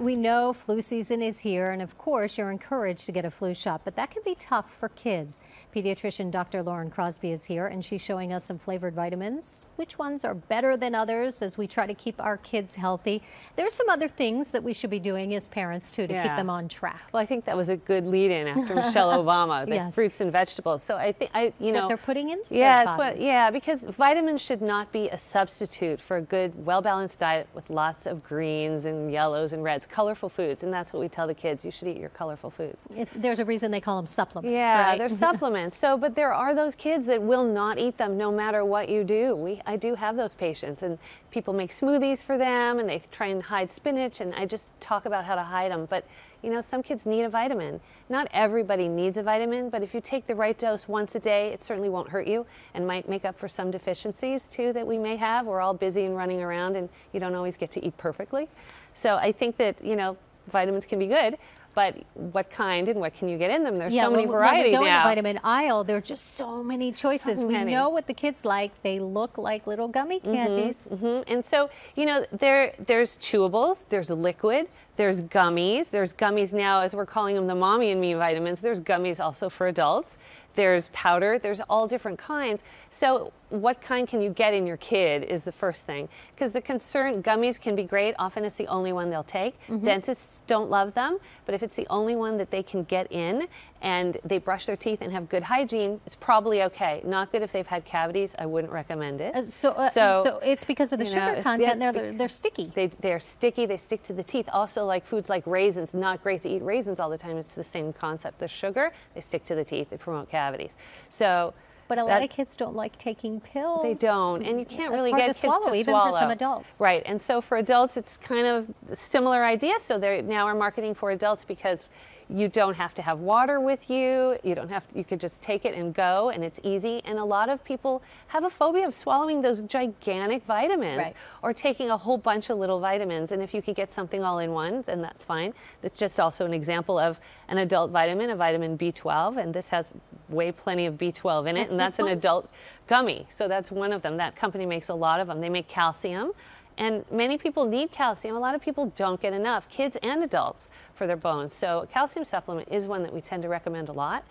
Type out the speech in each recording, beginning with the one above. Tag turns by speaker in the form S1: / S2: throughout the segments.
S1: We know flu season is here, and of course, you're encouraged to get a flu shot, but that can be tough for kids. Pediatrician Dr. Lauren Crosby is here, and she's showing us some flavored vitamins. Which ones are better than others as we try to keep our kids healthy? There's some other things that we should
S2: be doing as parents, too, to yeah. keep them on track. Well, I think that was a good lead in after Michelle Obama, the yes. fruits and vegetables. So I think, I, you know. What they're putting in? Yeah, what, yeah, because vitamins should not be a substitute for a good, well balanced diet with lots of greens and yellows and reds foods, colorful foods, and that's what we tell the kids. You should eat your colorful foods. It, there's a reason they call them supplements. Yeah, right? they're mm-hmm. supplements. So, but there are those kids that will not eat them no matter what you do. We, I do have those patients, and people make smoothies for them, and they try and hide spinach, and I just talk about how to hide them. But you know, some kids need a vitamin. Not everybody needs a vitamin, but if you take the right dose once a day, it certainly won't hurt you and might make up for some deficiencies too that we may have. We're all busy and running around and you don't always get to eat perfectly. So I think that, you know, vitamins can be good, but what kind and what can you get in them? There's yeah, so many varieties now. Yeah, When we go now. in the
S1: vitamin aisle, there are just so many choices. So many. We know what the kids like. They look like little
S2: gummy mm-hmm, candies. Mm -hmm, mm -hmm. And so, you know, there there's chewables, there's liquid, there's gummies. There's gummies now, as we're calling them the mommy and me vitamins. There's gummies also for adults. There's powder. There's all different kinds. So what kind can you get in your kid is the first thing. Because the concern, gummies can be great. Often it's the only one they'll take. Mm -hmm. Dentists don't love them. But if it's the only one that they can get in and they brush their teeth and have good hygiene, it's probably okay. Not good if they've had cavities. I wouldn't recommend it. Uh, so, uh, so, so, it's
S1: because of the sugar know, content. Yeah, they're,
S2: they're sticky. They, they're sticky. They stick to the teeth. Also, like foods like raisins, not great to eat raisins all the time. It's the same concept. The sugar, they stick to the teeth. They promote cavities. So but a lot that, of
S1: kids don't like taking pills. They don't, and you mm, can't really get to kids swallow, to swallow. Even for some adults.
S2: Right, and so for adults, it's kind of similar idea. So they now are marketing for adults because you don't have to have water with you. You don't have to, you could just take it and go and it's easy. And a lot of people have a phobia of swallowing those gigantic vitamins right. or taking a whole bunch of little vitamins. And if you could get something all in one, then that's fine. That's just also an example of an adult vitamin, a vitamin B12, and this has way plenty of B12 in it, that's and that's an adult gummy. So that's one of them. That company makes a lot of them. They make calcium and many people need calcium. A lot of people don't get enough, kids and adults, for their bones. So a calcium supplement is one that we tend to recommend a lot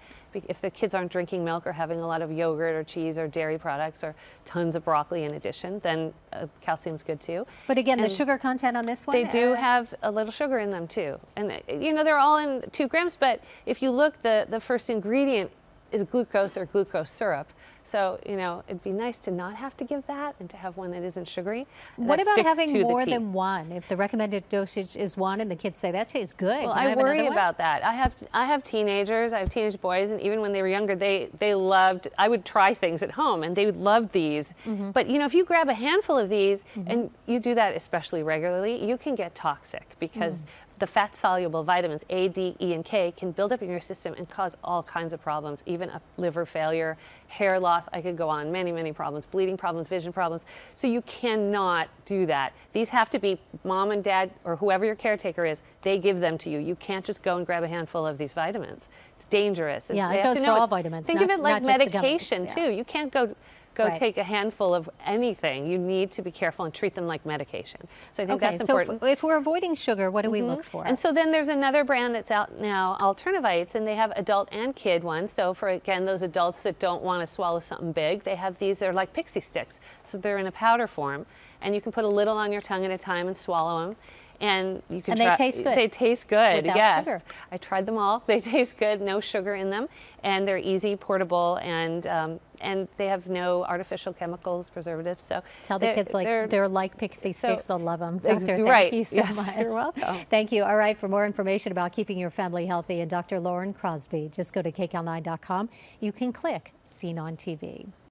S2: if the kids aren't drinking milk or having a lot of yogurt or cheese or dairy products or tons of broccoli in addition, then uh, calcium's good too. But again, and the sugar
S1: content on this one? They do uh,
S2: have a little sugar in them too. And uh, you know, they're all in two grams, but if you look, the, the first ingredient is glucose or glucose syrup. So, you know, it'd be nice to not have to give that and to have one that isn't sugary. What about having more than one?
S1: If the recommended dosage is one and the kids say that tastes good. Well, I worry about
S2: that. I have I have teenagers, I have teenage boys and even when they were younger, they they loved I would try things at home and they would love these. Mm -hmm. But you know, if you grab a handful of these mm -hmm. and you do that especially regularly, you can get toxic because mm the fat soluble vitamins A, D, E, and K can build up in your system and cause all kinds of problems, even liver failure, hair loss. I could go on many, many problems, bleeding problems, vision problems. So you cannot do that. These have to be mom and dad or whoever your caretaker is, they give them to you. You can't just go and grab a handful of these vitamins. It's dangerous. And yeah, it goes for all vitamins. Think not, of it like medication, yeah. too. You can't go go right. take a handful of anything, you need to be careful and treat them like medication. So I think okay, that's important. So
S1: if we're avoiding sugar, what do mm -hmm. we look mm-hmm. for? And
S2: so then there's another brand that's out now, Alternivites, and they have adult and kid ones. So for again those adults that don't want to swallow something big, they have these. They're like pixie sticks, so they're in a powder form, and you can put a little on your tongue at a time and swallow them and you can. And try, they taste good. They taste good. Without yes, sugar. I tried them all. They taste good. No sugar in them, and they're easy, portable, and um, and they have no artificial chemicals, preservatives. So tell the kids like they're, they're like pixie so sticks. They'll love them. Doctor, thank right. you so yes, much. You're welcome.
S1: Thank you. All right. For more information about keeping your family healthy and Dr. Lauren Crosby, just go to kcal9.com. You can click Seen on TV.